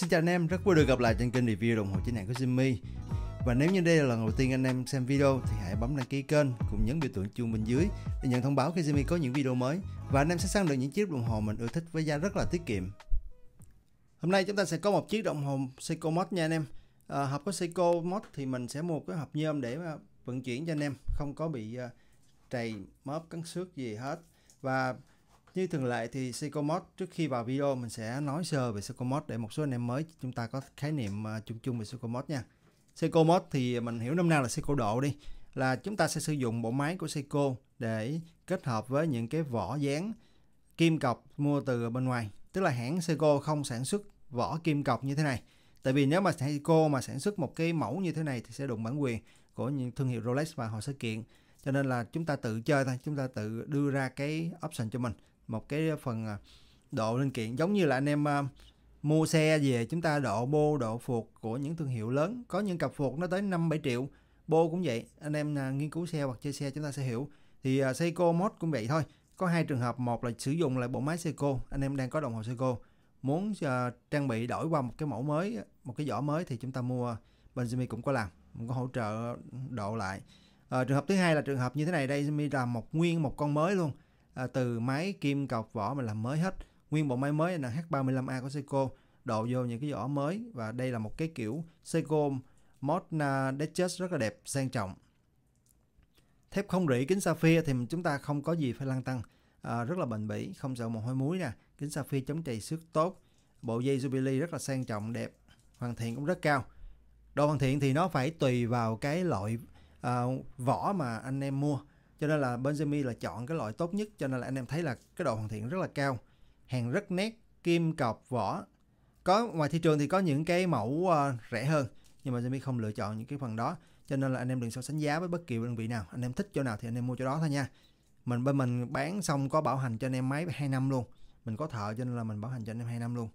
Xin chào anh em, rất vui được gặp lại trên kênh review đồng hồ chính hãng của Jimmy. Và nếu như đây là lần đầu tiên anh em xem video thì hãy bấm đăng ký kênh cùng nhấn biểu tượng chuông bên dưới để nhận thông báo khi Jimmy có những video mới và anh em sẽ săn được những chiếc đồng hồ mình ưa thích với giá rất là tiết kiệm. Hôm nay chúng ta sẽ có một chiếc đồng hồ Seiko Mod nha anh em. À, hộp có Seiko Mod thì mình sẽ mua cái hộp nhôm để à, vận chuyển cho anh em không có bị uh, trầy móp cắn xước gì hết và như thường lệ thì Psychomod trước khi vào video mình sẽ nói sơ về Psychomod để một số anh em mới chúng ta có khái niệm à, chung chung về Psychomod nha. Psychomod thì mình hiểu năm nào là Psycho độ đi là chúng ta sẽ sử dụng bộ máy của Seiko để kết hợp với những cái vỏ dán kim cọc mua từ bên ngoài. Tức là hãng Seiko không sản xuất vỏ kim cọc như thế này. Tại vì nếu mà Seiko mà sản xuất một cái mẫu như thế này thì sẽ đụng bản quyền của những thương hiệu Rolex và họ sẽ kiện. Cho nên là chúng ta tự chơi thôi, chúng ta tự đưa ra cái option cho mình một cái phần à, độ linh kiện giống như là anh em à, mua xe về chúng ta độ bô độ phục của những thương hiệu lớn có những cặp phục nó tới 5 7 triệu bô cũng vậy anh em à, nghiên cứu xe hoặc chơi xe chúng ta sẽ hiểu thì Seiko mod cũng vậy thôi có hai trường hợp một là sử dụng lại bộ máy Seiko anh em đang có đồng hồ Seiko muốn uh, trang bị đổi qua một cái mẫu mới một cái vỏ mới thì chúng ta mua Benjamin cũng có làm cũng có hỗ trợ độ lại à, trường hợp thứ hai là trường hợp như thế này đây Benjamin làm một nguyên một con mới luôn À, từ máy kim cọc vỏ mà làm mới hết nguyên bộ máy mới là H35A của Seiko độ vô những cái vỏ mới và đây là một cái kiểu Seiko mod Datchet rất là đẹp sang trọng thép không rỉ kính sapphire thì chúng ta không có gì phải lăn tăng à, rất là bền bỉ không sợ mồ hôi muối nè kính sapphire chống trầy xước tốt bộ dây Jubilee rất là sang trọng đẹp hoàn thiện cũng rất cao độ hoàn thiện thì nó phải tùy vào cái loại à, vỏ mà anh em mua cho nên là Benjamin là chọn cái loại tốt nhất cho nên là anh em thấy là cái độ hoàn thiện rất là cao hàng rất nét kim cọc vỏ có ngoài thị trường thì có những cái mẫu uh, rẻ hơn nhưng mà Benjamin không lựa chọn những cái phần đó cho nên là anh em đừng so sánh giá với bất kỳ đơn vị nào anh em thích chỗ nào thì anh em mua chỗ đó thôi nha mình bên mình bán xong có bảo hành cho anh em máy 2 năm luôn mình có thợ cho nên là mình bảo hành cho anh em 2 năm luôn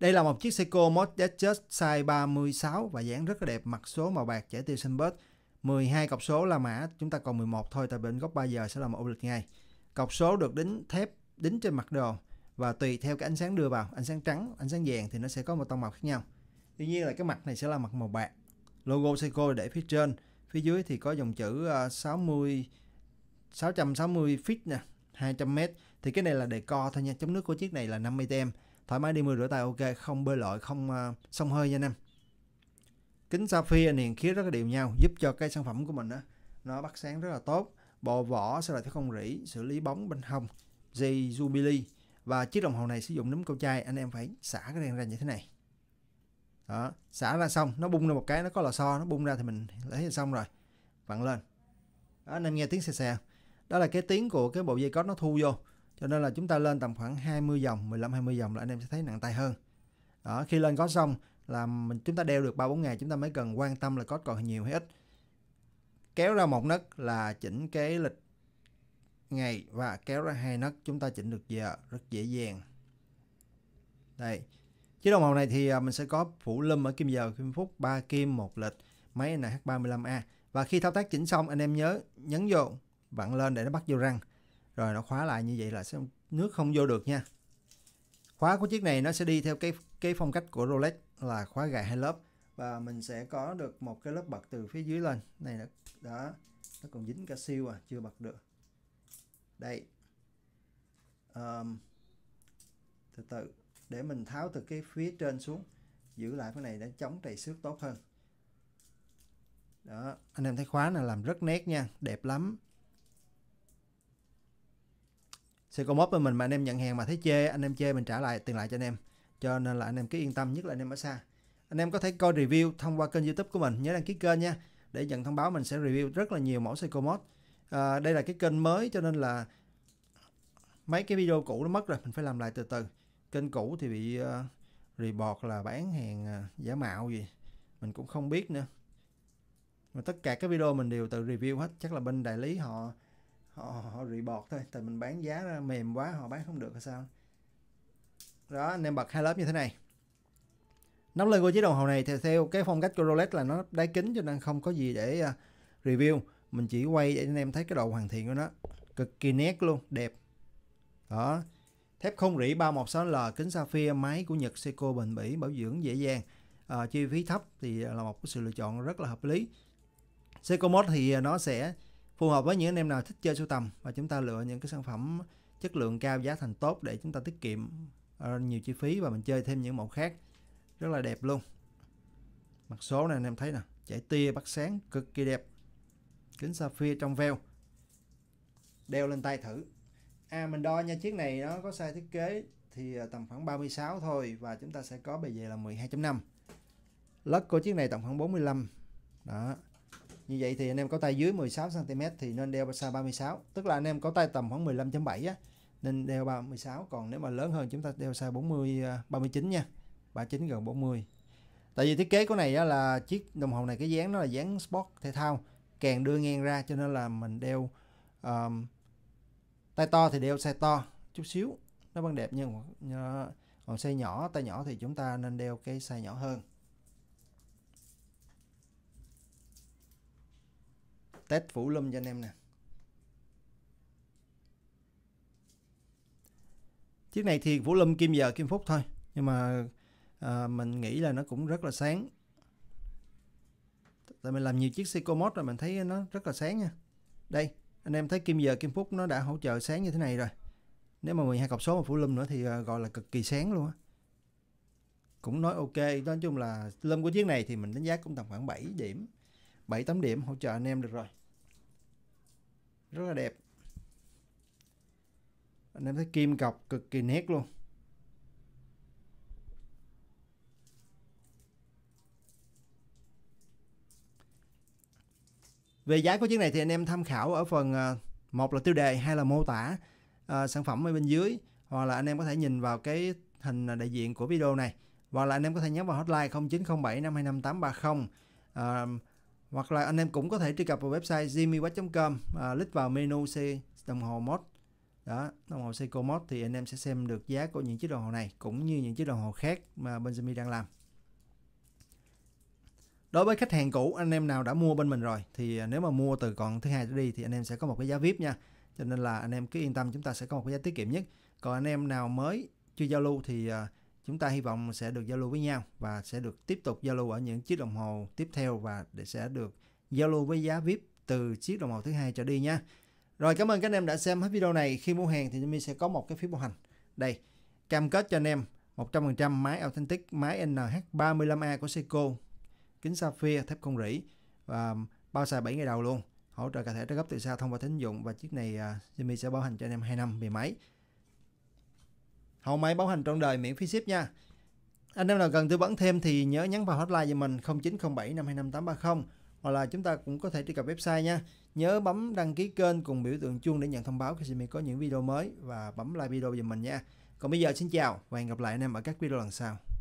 đây là một chiếc Seiko Modest Size 36 và dáng rất là đẹp mặt số màu bạc trẻ tiêu xanh bớt 12 cọc số là mã chúng ta còn 11 thôi tại bên góc 3 giờ sẽ là một ô lịch ngay cọc số được đính thép đính trên mặt đồ và tùy theo cái ánh sáng đưa vào ánh sáng trắng ánh sáng vàng thì nó sẽ có một tông màu khác nhau tuy nhiên là cái mặt này sẽ là mặt màu bạc logo Seiko để phía trên phía dưới thì có dòng chữ 60 ờ, 660 feet nè 200m thì cái này là đề co thôi nha chống nước của chiếc này là 50 tem thoải mái đi mưa rửa tay ok không bơi lội không uh, sông hơi nha anh em kính sapphire niền khí rất là đều nhau giúp cho cái sản phẩm của mình đó, nó bắt sáng rất là tốt bộ vỏ sẽ là theo không rỉ xử lý bóng bên hông dây jubilee và chiếc đồng hồ này sử dụng nấm câu chai anh em phải xả cái đèn ra như thế này đó xả ra xong nó bung ra một cái nó có lò xo nó bung ra thì mình lấy xong rồi vặn lên đó, anh em nghe tiếng xe xe đó là cái tiếng của cái bộ dây cót nó thu vô cho nên là chúng ta lên tầm khoảng 20 dòng 15 20 dòng là anh em sẽ thấy nặng tay hơn đó khi lên có xong là mình chúng ta đeo được ba bốn ngày chúng ta mới cần quan tâm là có còn nhiều hay ít kéo ra một nấc là chỉnh cái lịch ngày và kéo ra hai nấc chúng ta chỉnh được giờ rất dễ dàng đây chiếc đồng hồ này thì à, mình sẽ có phủ lum ở kim giờ kim phút 3 kim một lịch máy NH35A và khi thao tác chỉnh xong anh em nhớ nhấn vô vặn lên để nó bắt vô răng rồi nó khóa lại như vậy là sẽ nước không vô được nha khóa của chiếc này nó sẽ đi theo cái cái phong cách của Rolex là khóa gài hai lớp và mình sẽ có được một cái lớp bật từ phía dưới lên này nó đó nó còn dính cả siêu à chưa bật được đây um, từ từ để mình tháo từ cái phía trên xuống giữ lại cái này để chống trầy xước tốt hơn đó anh em thấy khóa này làm rất nét nha đẹp lắm Seiko mốt bên mình mà anh em nhận hàng mà thấy chê anh em chê mình trả lại tiền lại cho anh em cho nên là anh em cứ yên tâm nhất là anh em ở xa anh em có thể coi review thông qua kênh youtube của mình nhớ đăng ký kênh nha để nhận thông báo mình sẽ review rất là nhiều mẫu xe mod à, đây là cái kênh mới cho nên là mấy cái video cũ nó mất rồi mình phải làm lại từ từ kênh cũ thì bị uh, report là bán hàng uh, giả mạo gì mình cũng không biết nữa mà tất cả các video mình đều tự review hết chắc là bên đại lý họ họ, họ report thôi tại mình bán giá mềm quá họ bán không được hay sao đó anh em bật hai lớp như thế này nóng lên của chiếc đồng hồ này theo theo cái phong cách của Rolex là nó đáy kính cho nên không có gì để à, review mình chỉ quay để anh em thấy cái độ hoàn thiện của nó cực kỳ nét luôn đẹp đó thép không rỉ 316L kính sapphire máy của Nhật Seiko bền bỉ bảo dưỡng dễ dàng à, chi phí thấp thì là một cái sự lựa chọn rất là hợp lý Seiko Mod thì nó sẽ phù hợp với những anh em nào thích chơi sưu tầm và chúng ta lựa những cái sản phẩm chất lượng cao giá thành tốt để chúng ta tiết kiệm Ờ, nhiều chi phí và mình chơi thêm những mẫu khác rất là đẹp luôn mặt số này anh em thấy nè chảy tia bắt sáng cực kỳ đẹp kính sapphire trong veo đeo lên tay thử à mình đo nha chiếc này nó có sai thiết kế thì à, tầm khoảng 36 thôi và chúng ta sẽ có bề dày là 12.5 lất của chiếc này tầm khoảng 45 đó như vậy thì anh em có tay dưới 16 cm thì nên đeo size 36 tức là anh em có tay tầm khoảng 15.7 á nên đeo 36 còn nếu mà lớn hơn chúng ta đeo size 40 39 à, nha 39 gần 40 tại vì thiết kế của này là chiếc đồng hồ này cái dáng nó là dáng sport thể thao càng đưa ngang ra cho nên là mình đeo um, tay to thì đeo size to chút xíu nó vẫn đẹp nhưng ờ, còn size nhỏ tay nhỏ thì chúng ta nên đeo cái size nhỏ hơn test phủ lum cho anh em nè chiếc này thì Vũ Lâm kim giờ kim phúc thôi nhưng mà à, mình nghĩ là nó cũng rất là sáng tại mình làm nhiều chiếc Seiko mod rồi mình thấy nó rất là sáng nha đây anh em thấy kim giờ kim phúc nó đã hỗ trợ sáng như thế này rồi nếu mà 12 cọc số mà vũ lâm nữa thì à, gọi là cực kỳ sáng luôn á cũng nói ok nói chung là lâm của chiếc này thì mình đánh giá cũng tầm khoảng 7 điểm 7 8 điểm hỗ trợ anh em được rồi rất là đẹp anh em thấy kim gọc cực kỳ nét luôn về giá của chiếc này thì anh em tham khảo ở phần à, một là tiêu đề hay là mô tả uh, sản phẩm ở bên dưới hoặc là anh em có thể nhìn vào cái hình à, đại diện của video này hoặc là anh em có thể nhắn vào hotline 0907 525 830 uh, hoặc là anh em cũng có thể truy cập vào website jimmywatch.com uh, lít vào menu C đồng hồ mod đó đồng hồ Seiko Mod thì anh em sẽ xem được giá của những chiếc đồng hồ này cũng như những chiếc đồng hồ khác mà Benjamin đang làm đối với khách hàng cũ anh em nào đã mua bên mình rồi thì nếu mà mua từ còn thứ hai trở đi thì anh em sẽ có một cái giá vip nha cho nên là anh em cứ yên tâm chúng ta sẽ có một cái giá tiết kiệm nhất còn anh em nào mới chưa giao lưu thì à, chúng ta hy vọng sẽ được giao lưu với nhau và sẽ được tiếp tục giao lưu ở những chiếc đồng hồ tiếp theo và để sẽ được giao lưu với giá vip từ chiếc đồng hồ thứ hai trở đi nha rồi cảm ơn các anh em đã xem hết video này. Khi mua hàng thì Zomi sẽ có một cái phiếu bảo hành. Đây, cam kết cho anh em 100% máy Authentic, máy NH35A của Seiko, kính sapphire, thép không rỉ và bao xài 7 ngày đầu luôn. Hỗ trợ cả thẻ trả góp từ xa thông qua tín dụng và chiếc này uh, sẽ bảo hành cho anh em 2 năm về máy. Hậu máy bảo hành trọn đời miễn phí ship nha. Anh em nào cần tư vấn thêm thì nhớ nhắn vào hotline cho mình 0907 hoặc là chúng ta cũng có thể truy cập website nha nhớ bấm đăng ký kênh cùng biểu tượng chuông để nhận thông báo khi mình có những video mới và bấm like video giùm mình nha còn bây giờ xin chào và hẹn gặp lại anh em ở các video lần sau